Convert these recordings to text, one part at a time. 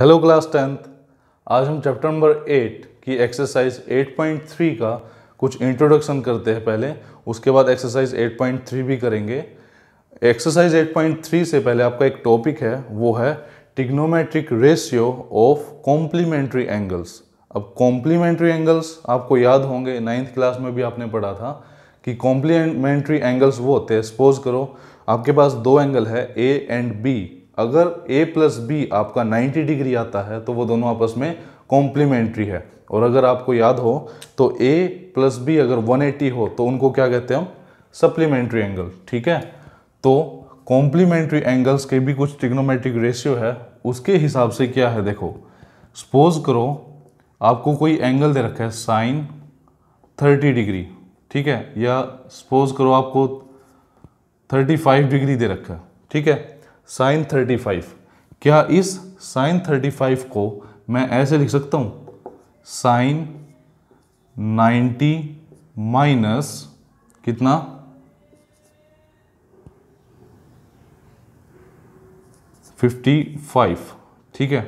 hello class tenth आज हम chapter number eight की एक्सरसाइज 8.3 का कुछ इंट्रोडक्शन करते हैं पहले उसके बाद एक्सरसाइज 8.3 भी करेंगे एक्सरसाइज 8.3 से पहले आपका एक टॉपिक है वो है trigonometric ratio of complementary angles अब कॉम्प्लीमेंट्री एंगल्स आपको याद होंगे नाइन्थ क्लास में भी आपने पढ़ा था कि कॉम्प्लीमेंट्री एंगल्स वो होते हैं सपोज करो आपके पास दो एंगल है ए एंड बी अगर ए प्लस बी आपका 90 डिग्री आता है तो वो दोनों आपस में कॉम्प्लीमेंट्री है और अगर आपको याद हो तो ए प्लस बी अगर 180 हो तो उनको क्या कहते हैं हम सप्लीमेंट्री एंगल ठीक है तो कॉम्प्लीमेंट्री एंगल्स के भी कुछ टिग्नोमेट्रिक रेशियो है उसके हिसाब से क्या है देखो सपोज करो आपको कोई एंगल दे रखा है साइन 30 डिग्री ठीक है या सपोज करो आपको 35 डिग्री दे रखा है ठीक है साइन 35 क्या इस साइन 35 को मैं ऐसे लिख सकता हूँ साइन 90 माइनस कितना फिफ्टी फाइव ठीक है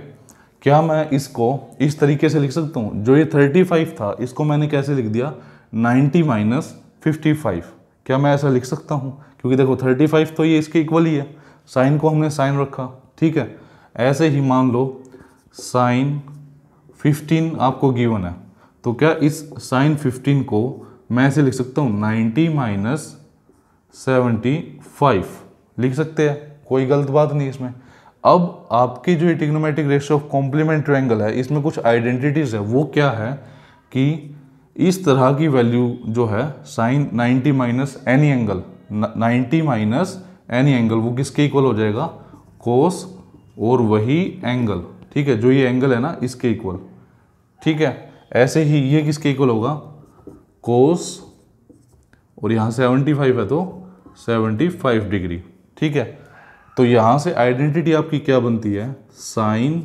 क्या मैं इसको इस तरीके से लिख सकता हूँ जो ये थर्टी फाइव था इसको मैंने कैसे लिख दिया नाइन्टी माइनस फिफ्टी फाइव क्या मैं ऐसा लिख सकता हूँ क्योंकि देखो थर्टी फाइव तो ये इसके इक्वल ही है साइन को हमने साइन रखा ठीक है ऐसे ही मान लो साइन 15 आपको गिवन है तो क्या इस साइन 15 को मैं ऐसे लिख सकता हूँ 90 माइनस सेवेंटी लिख सकते हैं कोई गलत बात नहीं इसमें अब आपकी जो trigonometric ratio of complement triangle है इसमें कुछ आइडेंटिटीज़ है वो क्या है कि इस तरह की वैल्यू जो है sine 90 minus any angle 90 minus any angle वो किसके इक्वल हो जाएगा कोस और वही एंगल ठीक है जो ये एंगल है ना इसके इक्वल ठीक है ऐसे ही ये किसके इक्वल होगा कोस और यहाँ सेवेंटी फाइव है तो सेवेंटी फाइव डिग्री ठीक है तो यहाँ से आइडेंटिटी आपकी क्या बनती है sine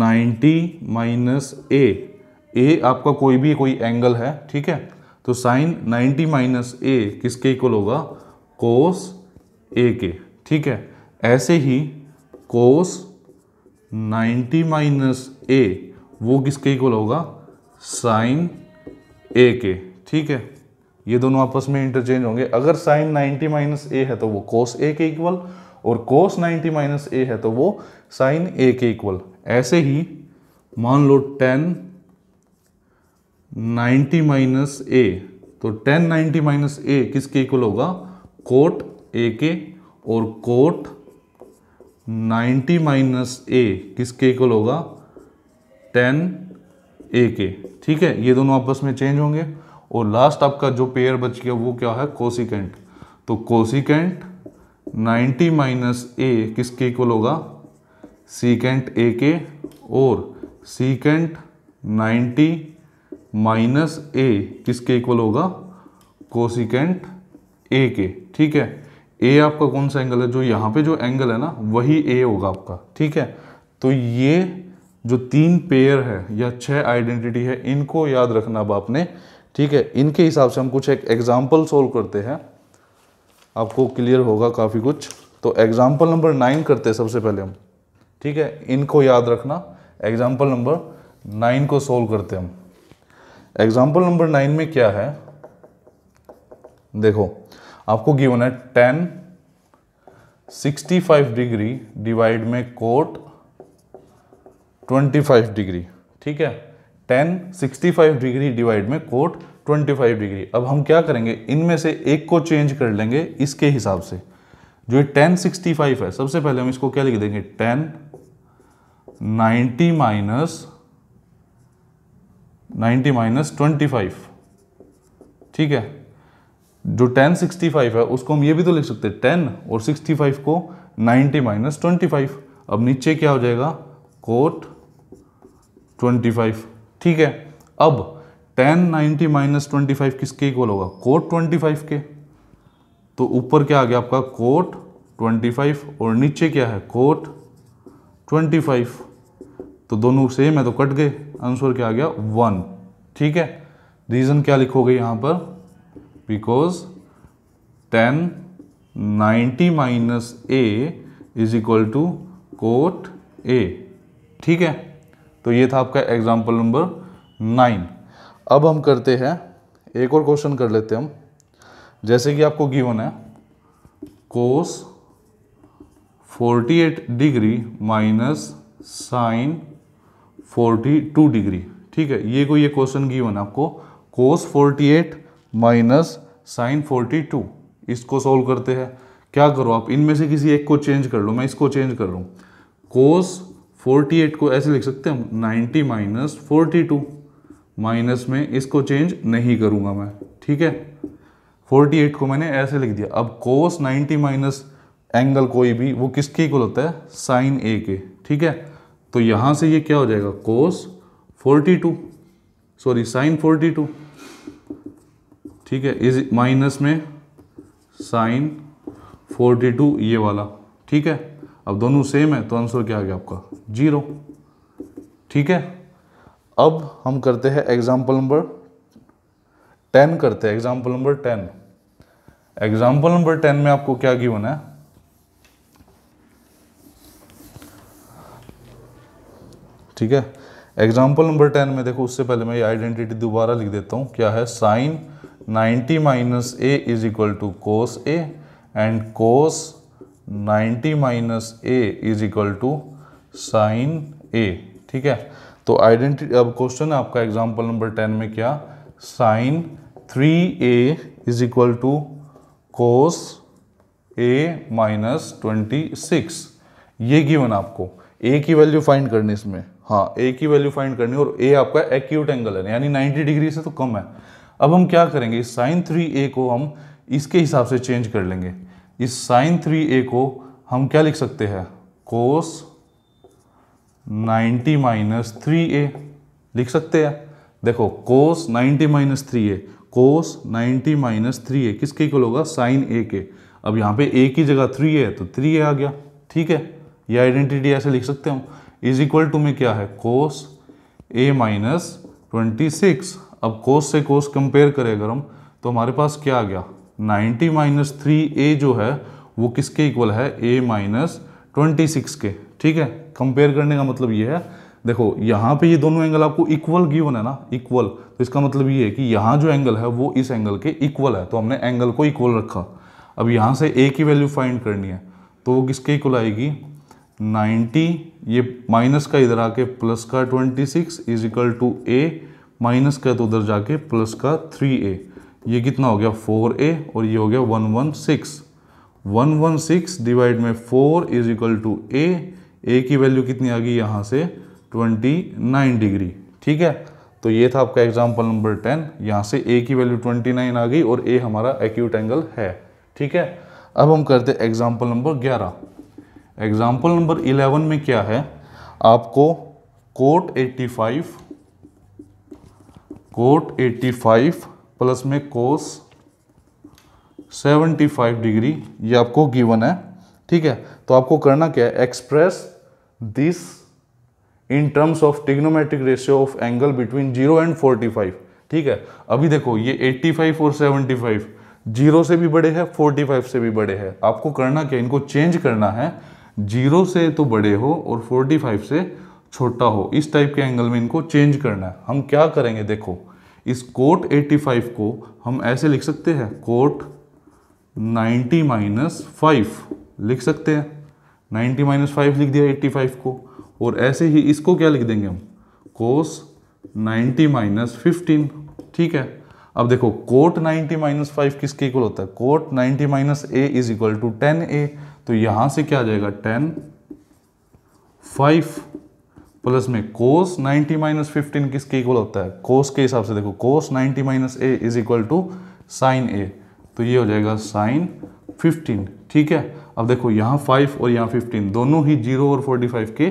ninety minus A A आपका कोई भी कोई एंगल है ठीक है तो साइन नाइन्टी माइनस ए किसके इक्वल होगा कोस ए के ठीक है ऐसे ही कोस 90 माइनस ए वो किसके इक्वल होगा साइन ए के ठीक है ये दोनों आपस में इंटरचेंज होंगे अगर साइन 90 माइनस ए है तो वो कोस ए के इक्वल और कोस 90 माइनस ए है तो वो साइन ए के इक्वल ऐसे ही मान लो टेन 90 माइनस ए तो टेन 90 माइनस ए किसके इक्वल होगा कोट ए के और कोट 90 माइनस ए किसके इक्वल होगा 10 ए के ठीक है ये दोनों आपस में चेंज होंगे और लास्ट आपका जो पेयर बच गया वो क्या है कोसिकेंट तो कोसिकेंट 90 माइनस ए किसके इक्वल होगा सीकेंट ए के और सीकेंट 90 माइनस ए किसके इक्वल होगा कोसिकेंट ए के ठीक है ए आपका कौन सा एंगल है जो यहाँ पे जो एंगल है ना वही ए होगा आपका ठीक है तो ये जो तीन पेयर है या छह आइडेंटिटी है इनको याद रखना अब आपने ठीक है इनके हिसाब से हम कुछ एक एग्जाम्पल सोल्व करते हैं आपको क्लियर होगा काफ़ी कुछ तो एग्जाम्पल नंबर नाइन करते हैं सबसे पहले हम ठीक है इनको याद रखना एग्जाम्पल नंबर नाइन को सोल्व करते हैं हम एग्जाम्पल नंबर नाइन में क्या है देखो आपको गिवन है टेन 65 डिग्री डिवाइड में कोट 25 डिग्री ठीक है टेन 65 डिग्री डिवाइड में कोट 25 डिग्री अब हम क्या करेंगे इनमें से एक को चेंज कर लेंगे इसके हिसाब से जो ये 65 है सबसे पहले हम इसको क्या लिख देंगे टेन 90 माइनस 90 माइनस 25 ठीक है जो टेन सिक्सटी फाइव है उसको हम ये भी तो लिख सकते हैं टेन और सिक्सटी फाइव को नाइन्टी माइनस ट्वेंटी फाइव अब नीचे क्या हो जाएगा कोट ट्वेंटी फाइव ठीक है अब tan ninety minus twenty five किसके इक्वल होगा कोट ट्वेंटी फाइव के तो ऊपर क्या आ गया आपका कोट ट्वेंटी फाइव और नीचे क्या है कोट ट्वेंटी फाइव तो दोनों सेम है तो कट गए आंसर क्या आ गया वन ठीक है रीज़न क्या लिखोगे यहाँ पर because 10 90 minus A is equal to cot A ठीक है तो ये था आपका एग्जाम्पल नंबर नाइन अब हम करते हैं एक और क्वेश्चन कर लेते हैं हम जैसे कि आपको गिवन है cos 48 degree minus sine 42 degree ठीक है ये कोई ये क्वेश्चन गिवन है आपको cos minus sine forty two इसको सोल्व करते हैं क्या करो आप इनमें से किसी एक को चेंज कर लो मैं इसको चेंज कर रहा हूँ कोस फोर्टी एट को ऐसे लिख सकते हैं हम ninety minus forty two minus में इसको चेंज नहीं करूँगा मैं ठीक है फोर्टी एट को मैंने ऐसे लिख दिया अब कोस नाइन्टी माइनस एंगल कोई भी वो किसके को होता है साइन ए के ठीक है तो यहाँ से ये क्या हो जाएगा cos forty two sorry sine forty two ठीक है इज माइनस में साइन 42 ये वाला ठीक है अब दोनों सेम है तो आंसर क्या आ गया आपका जीरो ठीक है अब हम करते हैं एग्जाम्पल नंबर टेन करते हैं example number ten example number ten में आपको क्या गिवन है ठीक है एग्जाम्पल नंबर टेन में देखो उससे पहले मैं ये आइडेंटिटी दोबारा लिख देता हूं क्या है sine 90 minus a is equal to cos a and cos 90 minus a is equal to sine A ठीक है तो आइडेंटिटी अब क्वेश्चन है आपका एग्जाम्पल नंबर टेन में क्या sine three A is equal to cos A minus twenty six ये given आपको ए की वैल्यू फाइंड करनी इसमें हाँ ए की वैल्यू फाइंड करनी और ए आपका एक्यूट एंगल है यानी 90 डिग्री से तो कम है अब हम क्या करेंगे साइन थ्री ए को हम इसके हिसाब से चेंज कर लेंगे इस साइन थ्री ए को हम क्या लिख सकते हैं कोस 90 माइनस थ्री ए लिख सकते हैं देखो cos 90 minus three A cos 90 minus three A किसके इक्वल होगा साइन ए के अब यहाँ पे ए की जगह थ्री है तो थ्री ए आ गया ठीक है ये आइडेंटिटी ऐसे लिख सकते हम इज इक्वल टू में क्या है cos A minus twenty six अब कोस से कोस कंपेयर करें अगर हम तो हमारे पास क्या आ गया 90 माइनस थ्री ए जो है वो किसके इक्वल है ए माइनस ट्वेंटी सिक्स के ठीक है कंपेयर करने का मतलब ये है देखो यहाँ पे ये दोनों एंगल आपको इक्वल गिवन है ना इक्वल तो इसका मतलब ये है कि यहाँ जो एंगल है वो इस एंगल के इक्वल है तो हमने एंगल को इक्वल रखा अब यहाँ से ए की वैल्यू फाइंड करनी है तो वो किसके इक्वल आएगी 90 ये माइनस का इधर आके प्लस का 26 is equal to A minus का तो उधर जाके प्लस का थ्री ए ये कितना हो गया फोर ए और ये हो गया one one six one one six divide में four is equal to A A की वैल्यू कितनी आ गई यहाँ से ट्वेंटी नाइन डिग्री ठीक है तो ये था आपका एग्जाम्पल नंबर टेन यहाँ से ए की वैल्यू ट्वेंटी नाइन आ गई और ए हमारा एक्यूट एंगल है ठीक है अब हम करते एग्जाम्पल नंबर ग्यारह एग्जाम्पल नंबर इलेवन में क्या है आपको cot eighty five cot 85 plus में कोस 75 डिग्री ये आपको गिवन है ठीक है तो आपको करना क्या है express this in terms of trigonometric ratio of angle between zero and 45 ठीक है अभी देखो ये 85 और 75 जीरो से भी बड़े हैं 45 से भी बड़े हैं आपको करना क्या इनको चेंज करना है जीरो से तो बड़े हो और 45 से छोटा हो इस टाइप के एंगल में इनको चेंज करना है हम क्या करेंगे देखो इस कोट 85 को हम ऐसे लिख सकते हैं कोट 90 माइनस फाइव लिख सकते हैं 90 माइनस फाइव लिख दिया 85 को और ऐसे ही इसको क्या लिख देंगे हम कोस 90 माइनस फिफ्टीन ठीक है अब देखो कोट 90 माइनस फाइव किसके इक्वल होता है cot 90 minus A is equal to tan A तो यहाँ से क्या आ जाएगा टेन फाइव प्लस में कोस 90 माइनस फिफ्टीन किसके इक्वल होता है कोस के हिसाब से देखो cos 90 minus A is equal to sine A तो ये हो जाएगा साइन 15 ठीक है अब देखो यहाँ 5 और यहाँ 15 दोनों ही 0 और 45 के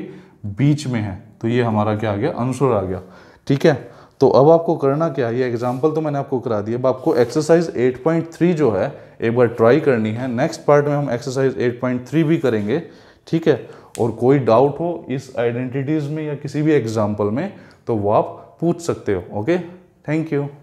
बीच में है तो ये हमारा क्या आ गया आंसर आ गया ठीक है तो अब आपको करना क्या है ये एग्जाम्पल तो मैंने आपको करा दिया अब आपको एक्सरसाइज 8.3 जो है एक बार ट्राई करनी है नेक्स्ट पार्ट में हम एक्सरसाइज 8.3 भी करेंगे ठीक है और कोई डाउट हो इस आइडेंटिटीज़ में या किसी भी एग्जाम्पल में तो वो आप पूछ सकते हो ओके थैंक यू